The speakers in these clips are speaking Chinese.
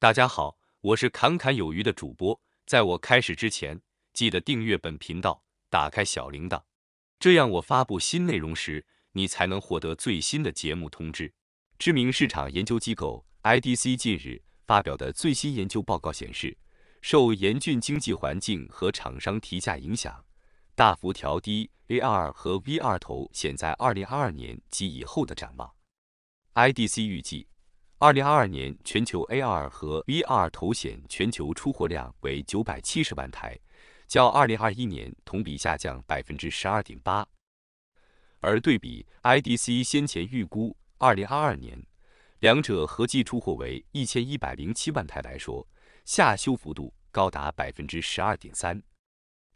大家好，我是侃侃有余的主播。在我开始之前，记得订阅本频道，打开小铃铛，这样我发布新内容时，你才能获得最新的节目通知。知名市场研究机构 IDC 近日发表的最新研究报告显示，受严峻经济环境和厂商提价影响，大幅调低 AR 和 VR 头显在2022年及以后的展望。IDC 预计。二零二二年全球 AR 和 VR 头显全球出货量为九百七十万台，较二零二一年同比下降百分之十二点八。而对比 IDC 先前预估二零二二年两者合计出货为一千一百零七万台来说，下修幅度高达百分之十二点三。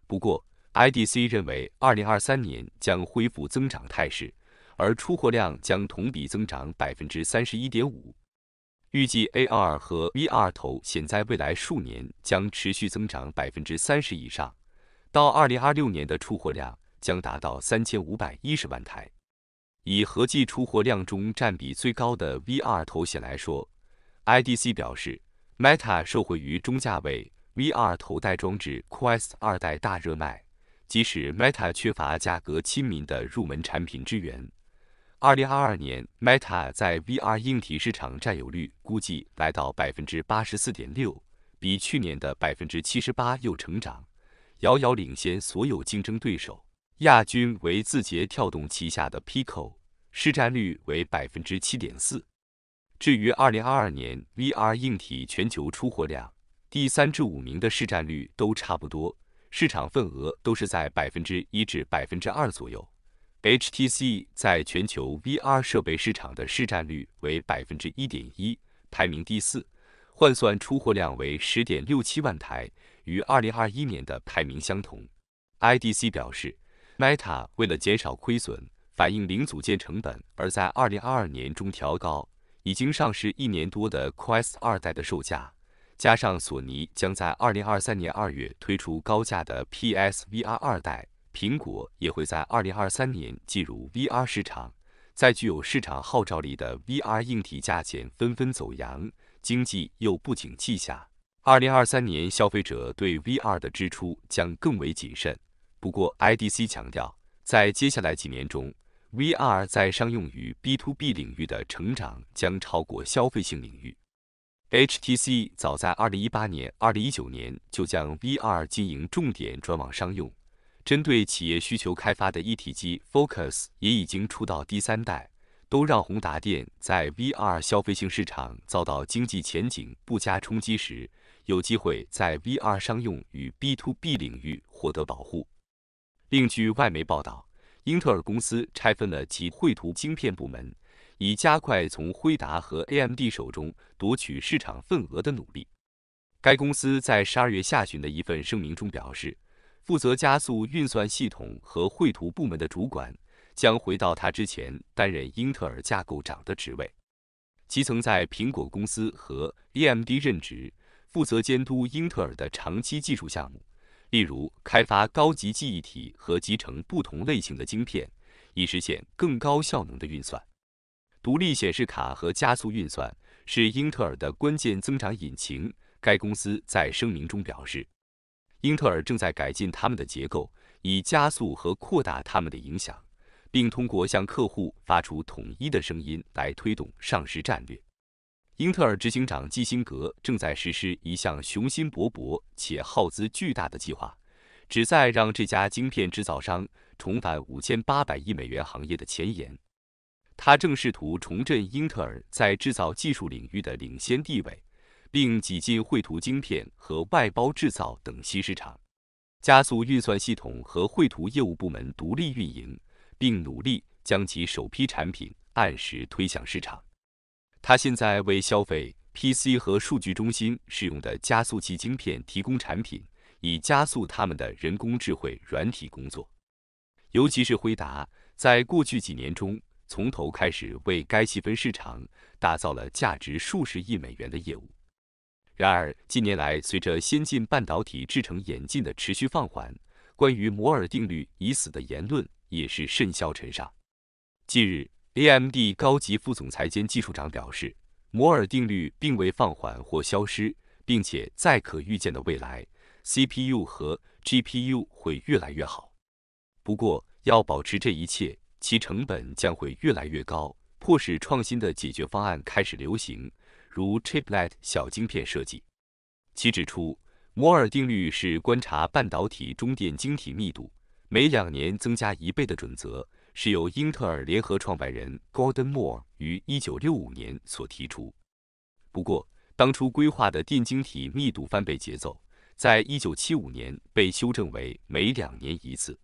不过 IDC 认为二零二三年将恢复增长态势，而出货量将同比增长百分之三十一点五。预计 AR 和 VR 头显在未来数年将持续增长百分之三十以上，到二零二六年的出货量将达到三千五百一十万台。以合计出货量中占比最高的 VR 头显来说，IDC 表示，Meta 受惠于中价位 VR 头戴装置 Quest 二代大热卖，即使 Meta 缺乏价格亲民的入门产品支援。二零二二年，Meta 在 VR 硬体市场占有率估计来到百分之八十四点六，比去年的百分之七十八又成长，遥遥领先所有竞争对手，亚军为字节跳动旗下的 Pico，市占率为百分之七点四。至于二零二二年 VR 硬体全球出货量，第三至五名的市占率都差不多，市场份额都是在百分之一至百分之二左右。HTC 在全球 VR 设备市场的市占率为百分之一点一，排名第四，换算出货量为十点六七万台，与二零二一年的排名相同。IDC 表示，Meta 为了减少亏损，反映零组件成本，而在二零二二年中调高已经上市一年多的 Quest 二代的售价，加上索尼将在二零二三年二月推出高价的 PSVR 二代。苹果也会在二零二三年进入 VR 市场，在具有市场号召力的 VR 硬体价钱纷纷走扬、经济又不景气下，二零二三年消费者对 VR 的支出将更为谨慎。不过 IDC 强调，在接下来几年中，VR 在商用与 B to B 领域的成长将超过消费性领域。HTC 早在二零一八年、二零一九年就将 VR 经营重点转往商用。针对企业需求开发的一体机 Focus 也已经出到第三代，都让宏达电在 VR 消费性市场遭到经济前景不佳冲击时，有机会在 VR 商用与 B to B 领域获得保护。另据外媒报道，英特尔公司拆分了其绘图晶片部门，以加快从辉达和 AMD 手中夺取市场份额的努力。该公司在十二月下旬的一份声明中表示。负责加速运算系统和绘图部门的主管将回到他之前担任英特尔架构长的职位。其曾在苹果公司和 AMD 任职，负责监督英特尔的长期技术项目，例如开发高级记忆体和集成不同类型的晶片，以实现更高效能的运算。独立显示卡和加速运算是英特尔的关键增长引擎。该公司在声明中表示。英特尔正在改进他们的结构，以加速和扩大他们的影响，并通过向客户发出统一的声音来推动上市战略。英特尔执行长基辛格正在实施一项雄心勃勃且耗资巨大的计划，旨在让这家晶片制造商重返五千八百亿美元行业的前沿。他正试图重振英特尔在制造技术领域的领先地位。并挤进绘图晶片和外包制造等新市场，加速运算系统和绘图业务部门独立运营，并努力将其首批产品按时推向市场。他现在为消费 PC 和数据中心使用的加速器晶片提供产品，以加速他们的人工智慧软体工作。尤其是辉达，在过去几年中从头开始为该细分市场打造了价值数十亿美元的业务。然而，近年来随着先进半导体制程演进的持续放缓，关于摩尔定律已死的言论也是甚嚣尘上。近日，AMD 高级副总裁兼技术长表示，摩尔定律并未放缓或消失，并且在可预见的未来，CPU 和 GPU 会越来越好。不过，要保持这一切，其成本将会越来越高，迫使创新的解决方案开始流行。如 Chiplet 小晶片设计。其指出，摩尔定律是观察半导体中电晶体密度每两年增加一倍的准则，是由英特尔联合创办人 Gordon Moore 于1965年所提出。不过，当初规划的电晶体密度翻倍节奏，在1975年被修正为每两年一次。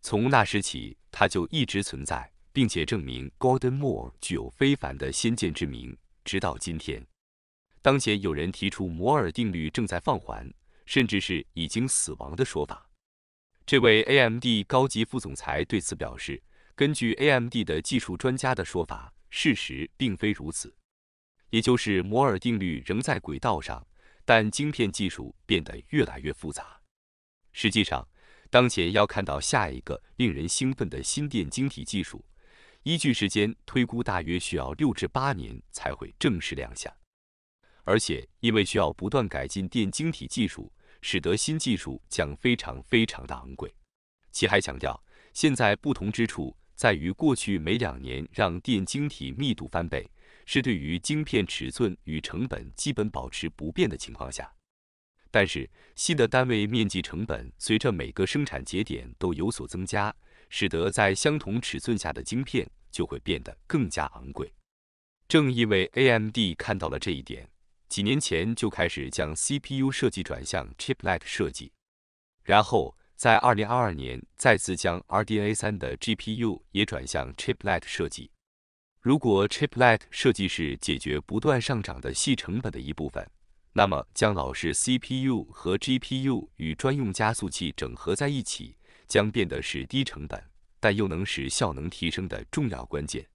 从那时起，它就一直存在，并且证明 Gordon Moore 具有非凡的先见之明。直到今天，当前有人提出摩尔定律正在放缓，甚至是已经死亡的说法。这位 AMD 高级副总裁对此表示，根据 AMD 的技术专家的说法，事实并非如此。也就是摩尔定律仍在轨道上，但晶片技术变得越来越复杂。实际上，当前要看到下一个令人兴奋的新电晶体技术。依据时间推估，大约需要六至八年才会正式亮相。而且，因为需要不断改进电晶体技术，使得新技术将非常非常的昂贵。其还强调，现在不同之处在于，过去每两年让电晶体密度翻倍，是对于晶片尺寸与成本基本保持不变的情况下，但是新的单位面积成本随着每个生产节点都有所增加。使得在相同尺寸下的晶片就会变得更加昂贵。正因为 AMD 看到了这一点，几年前就开始将 CPU 设计转向 chiplet 设计，然后在2022年再次将 RDNA 3的 GPU 也转向 chiplet 设计。如果 chiplet 设计是解决不断上涨的细成本的一部分，那么将老式 CPU 和 GPU 与专用加速器整合在一起。将变得是低成本，但又能使效能提升的重要关键。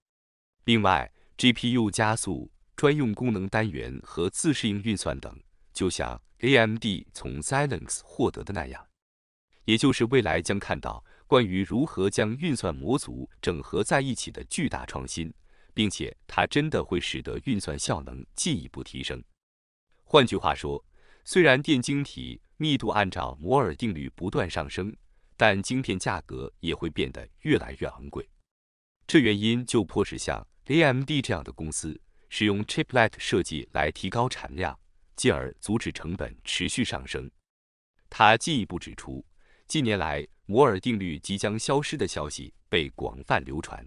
另外，GPU 加速专用功能单元和自适应运算等，就像 AMD 从 s i l i c e n 获得的那样，也就是未来将看到关于如何将运算模组整合在一起的巨大创新，并且它真的会使得运算效能进一步提升。换句话说，虽然电晶体密度按照摩尔定律不断上升。但晶片价格也会变得越来越昂贵，这原因就迫使像 AMD 这样的公司使用 Chiplet 设计来提高产量，进而阻止成本持续上升。他进一步指出，近年来摩尔定律即将消失的消息被广泛流传，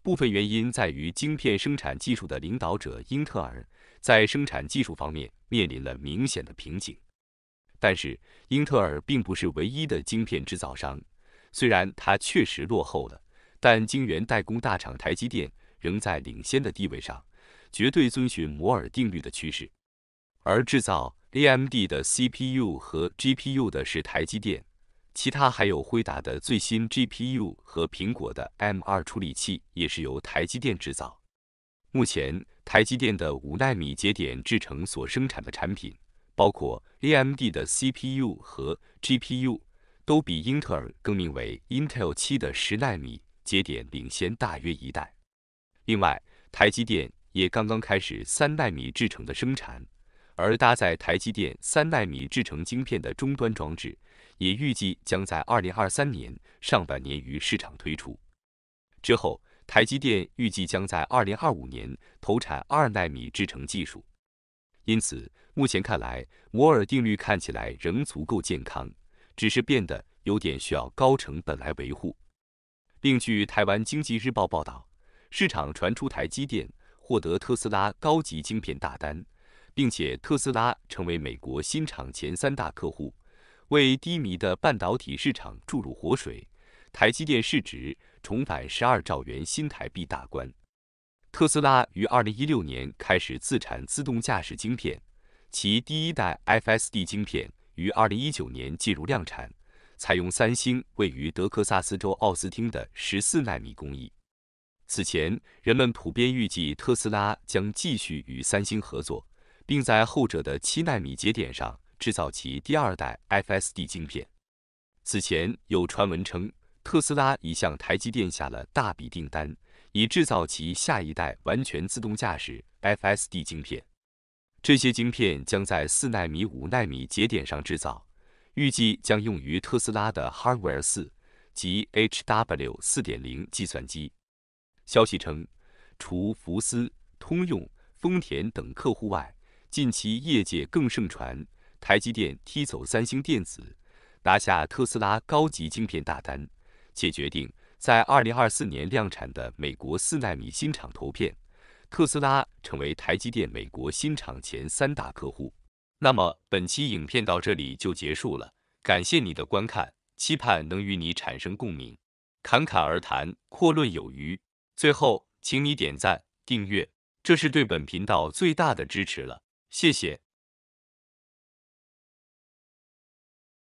部分原因在于晶片生产技术的领导者英特尔在生产技术方面面临了明显的瓶颈。但是，英特尔并不是唯一的晶片制造商。虽然它确实落后了，但晶圆代工大厂台积电仍在领先的地位上，绝对遵循摩尔定律的趋势。而制造 AMD 的 CPU 和 GPU 的是台积电，其他还有辉达的最新 GPU 和苹果的 M2 处理器也是由台积电制造。目前，台积电的五纳米节点制成所生产的产品。包括 AMD 的 CPU 和 GPU 都比英特尔更名为 Intel 7的十纳米节点领先大约一代。另外，台积电也刚刚开始三纳米制程的生产，而搭载台积电三纳米制程晶片的终端装置也预计将在2023年上半年于市场推出。之后，台积电预计将在2025年投产二纳米制程技术。因此，目前看来，摩尔定律看起来仍足够健康，只是变得有点需要高成本来维护。另据《台湾经济日报》报道，市场传出台积电获得特斯拉高级晶片大单，并且特斯拉成为美国新厂前三大客户，为低迷的半导体市场注入活水。台积电市值重返十二兆元新台币大关。特斯拉于二零一六年开始自产自动驾驶晶片，其第一代 FSD 晶片于二零一九年进入量产，采用三星位于德克萨斯州奥斯汀的十四纳米工艺。此前，人们普遍预计特斯拉将继续与三星合作，并在后者的七纳米节点上制造其第二代 FSD 晶片。此前有传闻称，特斯拉已向台积电下了大笔订单。以制造其下一代完全自动驾驶 （FSD） 晶片。这些晶片将在四纳米、五纳米节点上制造，预计将用于特斯拉的 Hardware 4及 HW 4.0计算机。消息称，除福斯、通用、丰田等客户外，近期业界更盛传台积电踢走三星电子，拿下特斯拉高级晶片大单，且决定。在二零二四年量产的美国四纳米新厂投片，特斯拉成为台积电美国新厂前三大客户。那么本期影片到这里就结束了，感谢你的观看，期盼能与你产生共鸣，侃侃而谈，阔论有余。最后，请你点赞、订阅，这是对本频道最大的支持了，谢谢。